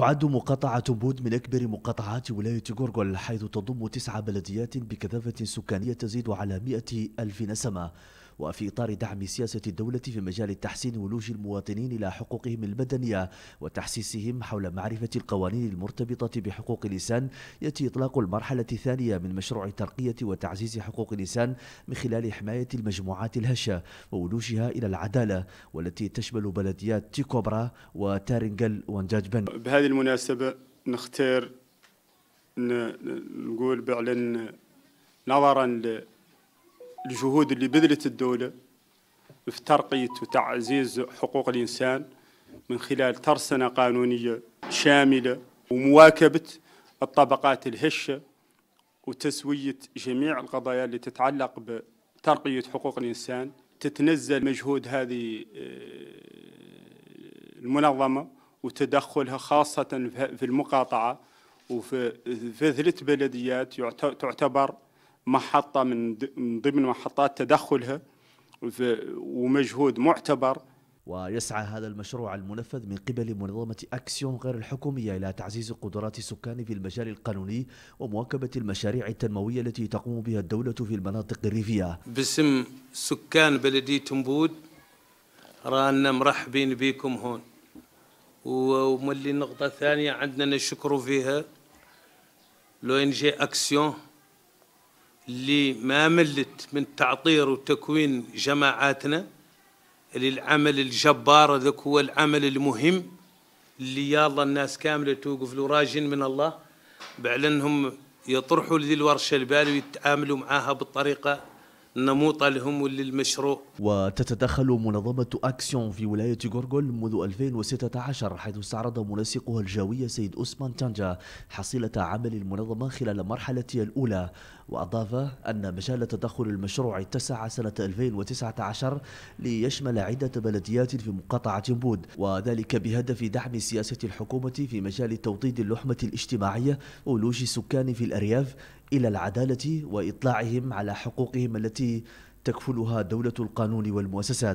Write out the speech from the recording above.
تعد مقاطعة بود من أكبر مقاطعات ولاية غورغول حيث تضم تسع بلديات بكثافة سكانية تزيد على مئة ألف نسمة وفي إطار دعم سياسة الدولة في مجال تحسين ولوج المواطنين إلى حقوقهم المدنية وتحسيسهم حول معرفة القوانين المرتبطة بحقوق الإنسان يأتي إطلاق المرحلة الثانية من مشروع ترقية وتعزيز حقوق الإنسان من خلال حماية المجموعات الهشة وولوجها إلى العدالة والتي تشمل بلديات تيكوبرا وتارنجل وانجاجبن بهذه المناسبة نختار نقول بعلن نظرا الجهود اللي بذلت الدولة في ترقية وتعزيز حقوق الإنسان من خلال ترسنة قانونية شاملة ومواكبة الطبقات الهشة وتسوية جميع القضايا اللي تتعلق بترقية حقوق الإنسان تتنزل مجهود هذه آه، المنظمة وتدخلها خاصة في المقاطعة وفي ثلاث بلديات تعتبر محطة من ضمن محطات تدخلها ومجهود معتبر ويسعى هذا المشروع المنفذ من قبل منظمة أكسيون غير الحكومية إلى تعزيز قدرات السكان في المجال القانوني ومواكبة المشاريع التنموية التي تقوم بها الدولة في المناطق الريفية باسم سكان بلدية تنبود رانا مرحبين بكم هون وملي النقطة الثانية عندنا نشكر فيها لو ان جي أكسيون اللي ما ملت من تعطير وتكوين جماعاتنا للعمل الجبار ذاك هو العمل المهم اللي يالله الناس كامله توقف له راجين من الله بعلنهم يطرحوا لذي الورشه البال ويتعاملوا معاها بالطريقه النموطة لهم وللمشروع وتتدخل منظمة أكسيون في ولاية غورغول منذ 2016 حيث استعرض منسقها الجوية سيد أسمان تانجا حصيلة عمل المنظمة خلال مرحلتها الأولى وأضاف أن مجال تدخل المشروع اتسع سنة 2019 ليشمل عدة بلديات في مقاطعة بود وذلك بهدف دعم سياسة الحكومة في مجال توطيد اللحمة الاجتماعية ولوج السكان في الأرياف إلى العدالة وإطلاعهم على حقوقهم التي تكفلها دولة القانون والمؤسسات